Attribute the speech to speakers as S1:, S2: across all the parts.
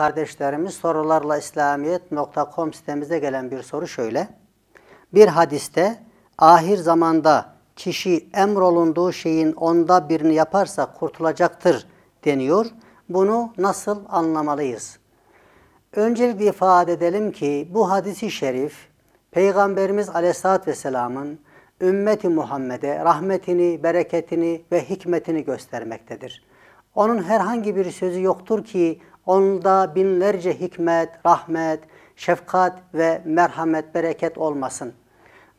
S1: kardeşlerimiz sorularla İslamiyet.com sitemize gelen bir soru şöyle. Bir hadiste ahir zamanda kişi emrolunduğu şeyin onda birini yaparsa kurtulacaktır deniyor. Bunu nasıl anlamalıyız? Öncelikle ifade edelim ki bu hadisi şerif Peygamberimiz Aleyhisselatü Vesselam'ın ümmeti Muhammed'e rahmetini, bereketini ve hikmetini göstermektedir. Onun herhangi bir sözü yoktur ki Onda binlerce hikmet, rahmet, şefkat ve merhamet, bereket olmasın.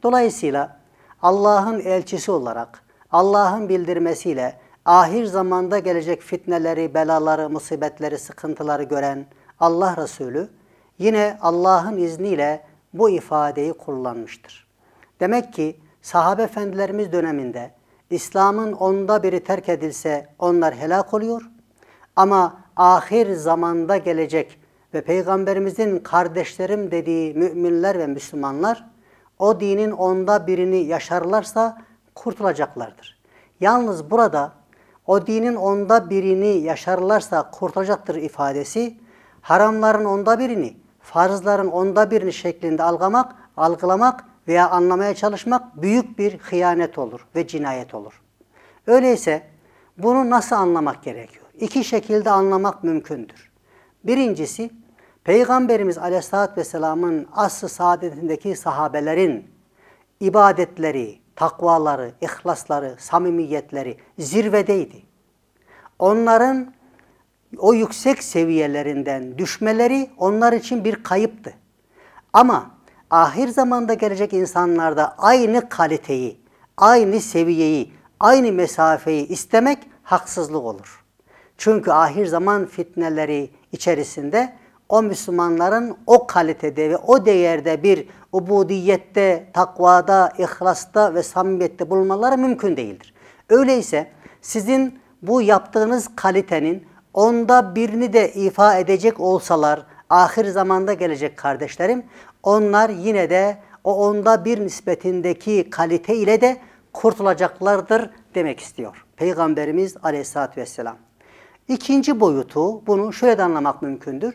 S1: Dolayısıyla Allah'ın elçisi olarak, Allah'ın bildirmesiyle ahir zamanda gelecek fitneleri, belaları, musibetleri, sıkıntıları gören Allah Resulü yine Allah'ın izniyle bu ifadeyi kullanmıştır. Demek ki sahabe efendilerimiz döneminde İslam'ın onda biri terk edilse onlar helak oluyor. Ama ahir zamanda gelecek ve Peygamberimizin kardeşlerim dediği müminler ve Müslümanlar o dinin onda birini yaşarlarsa kurtulacaklardır. Yalnız burada o dinin onda birini yaşarlarsa kurtulacaktır ifadesi haramların onda birini, farzların onda birini şeklinde algılamak, algılamak veya anlamaya çalışmak büyük bir hıyanet olur ve cinayet olur. Öyleyse bunu nasıl anlamak gerekiyor? iki şekilde anlamak mümkündür. Birincisi, Peygamberimiz Aleyhisselatü Vesselam'ın asr-ı saadetindeki sahabelerin ibadetleri, takvaları, ihlasları, samimiyetleri zirvedeydi. Onların o yüksek seviyelerinden düşmeleri onlar için bir kayıptı. Ama ahir zamanda gelecek insanlarda aynı kaliteyi, aynı seviyeyi, aynı mesafeyi istemek haksızlık olur. Çünkü ahir zaman fitneleri içerisinde o Müslümanların o kalitede ve o değerde bir ubudiyette, takvada, ihlasta ve samimiyette bulunmaları mümkün değildir. Öyleyse sizin bu yaptığınız kalitenin onda birini de ifa edecek olsalar ahir zamanda gelecek kardeşlerim onlar yine de o onda bir nispetindeki kalite ile de kurtulacaklardır demek istiyor. Peygamberimiz Aleyhisselatü vesselam. İkinci boyutu bunu şöyle de anlamak mümkündür.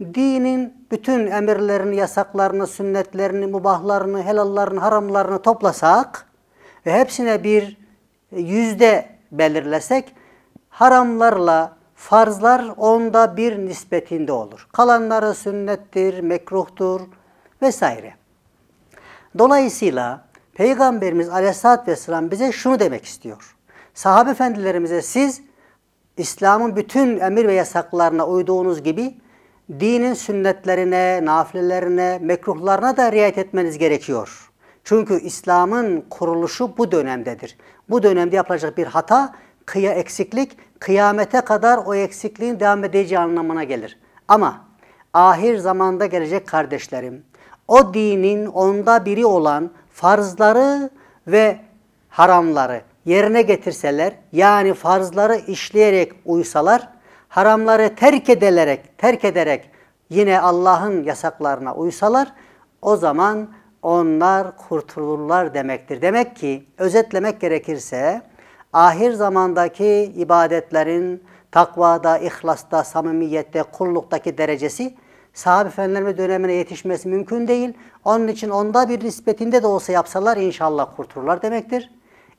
S1: Dinin bütün emirlerini, yasaklarını, sünnetlerini, mubahlarını, helallarını, haramlarını toplasak ve hepsine bir yüzde belirlesek haramlarla farzlar onda bir nispetinde olur. Kalanları sünnettir, mekruhtur vesaire. Dolayısıyla Peygamberimiz Aleyhisselatü Vesselam bize şunu demek istiyor. Sahabe efendilerimize siz İslam'ın bütün emir ve yasaklarına uyduğunuz gibi dinin sünnetlerine, nafilelerine, mekruhlarına da riayet etmeniz gerekiyor. Çünkü İslam'ın kuruluşu bu dönemdedir. Bu dönemde yapılacak bir hata, kıya eksiklik, kıyamete kadar o eksikliğin devam edeceği anlamına gelir. Ama ahir zamanda gelecek kardeşlerim, o dinin onda biri olan farzları ve haramları, yerine getirseler, yani farzları işleyerek uysalar, haramları terk ederek, terk ederek yine Allah'ın yasaklarına uysalar, o zaman onlar kurtulurlar demektir. Demek ki özetlemek gerekirse ahir zamandaki ibadetlerin takvada, ihlasta, samimiyette, kulluktaki derecesi sahabe efendilerime dönemine yetişmesi mümkün değil. Onun için onda bir nispetinde de olsa yapsalar inşallah kurtulurlar demektir.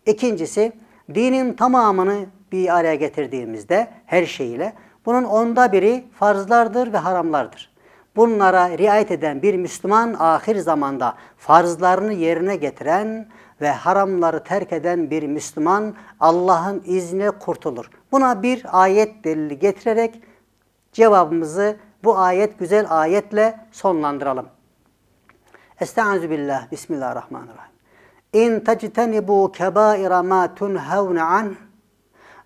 S1: İkincisi dinin tamamını bir araya getirdiğimizde her şeyiyle bunun onda biri farzlardır ve haramlardır. Bunlara riayet eden bir Müslüman ahir zamanda farzlarını yerine getiren ve haramları terk eden bir Müslüman Allah'ın izniyle kurtulur. Buna bir ayet delili getirerek cevabımızı bu ayet güzel ayetle sonlandıralım. Estaizu billah, bismillahirrahmanirrahim. İn tectenibu kebaira ma tunhevne an,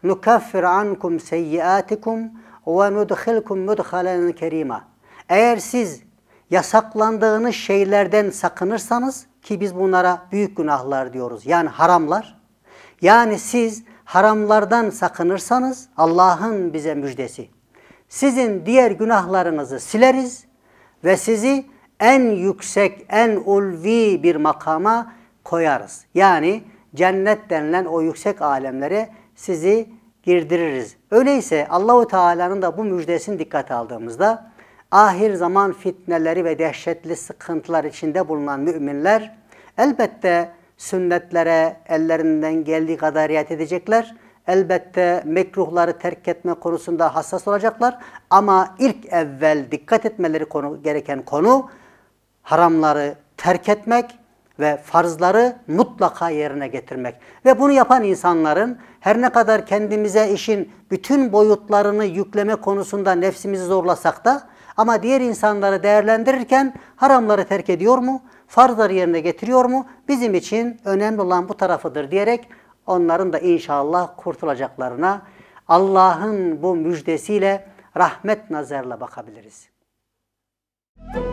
S1: nukaffir ankum seyyiatikum ve nudkhilkum mudkhalen kerima. Eğer siz yasaklandığınız şeylerden sakınırsanız ki biz bunlara büyük günahlar diyoruz. Yani haramlar. Yani siz haramlardan sakınırsanız Allah'ın bize müjdesi. Sizin diğer günahlarınızı sileriz ve sizi en yüksek, en ulvi bir makama koyarız. Yani cennet denilen o yüksek alemlere sizi girdiririz. Öyleyse Allahu Teala'nın da bu müjdesini dikkate aldığımızda ahir zaman fitneleri ve dehşetli sıkıntılar içinde bulunan müminler elbette sünnetlere ellerinden geldiği kadar riayet edecekler. Elbette mekruhları terk etme konusunda hassas olacaklar. Ama ilk evvel dikkat etmeleri konu, gereken konu haramları terk etmek, ve farzları mutlaka yerine getirmek. Ve bunu yapan insanların her ne kadar kendimize işin bütün boyutlarını yükleme konusunda nefsimizi zorlasak da ama diğer insanları değerlendirirken haramları terk ediyor mu? Farzları yerine getiriyor mu? Bizim için önemli olan bu tarafıdır diyerek onların da inşallah kurtulacaklarına Allah'ın bu müjdesiyle rahmet nazarla bakabiliriz. Müzik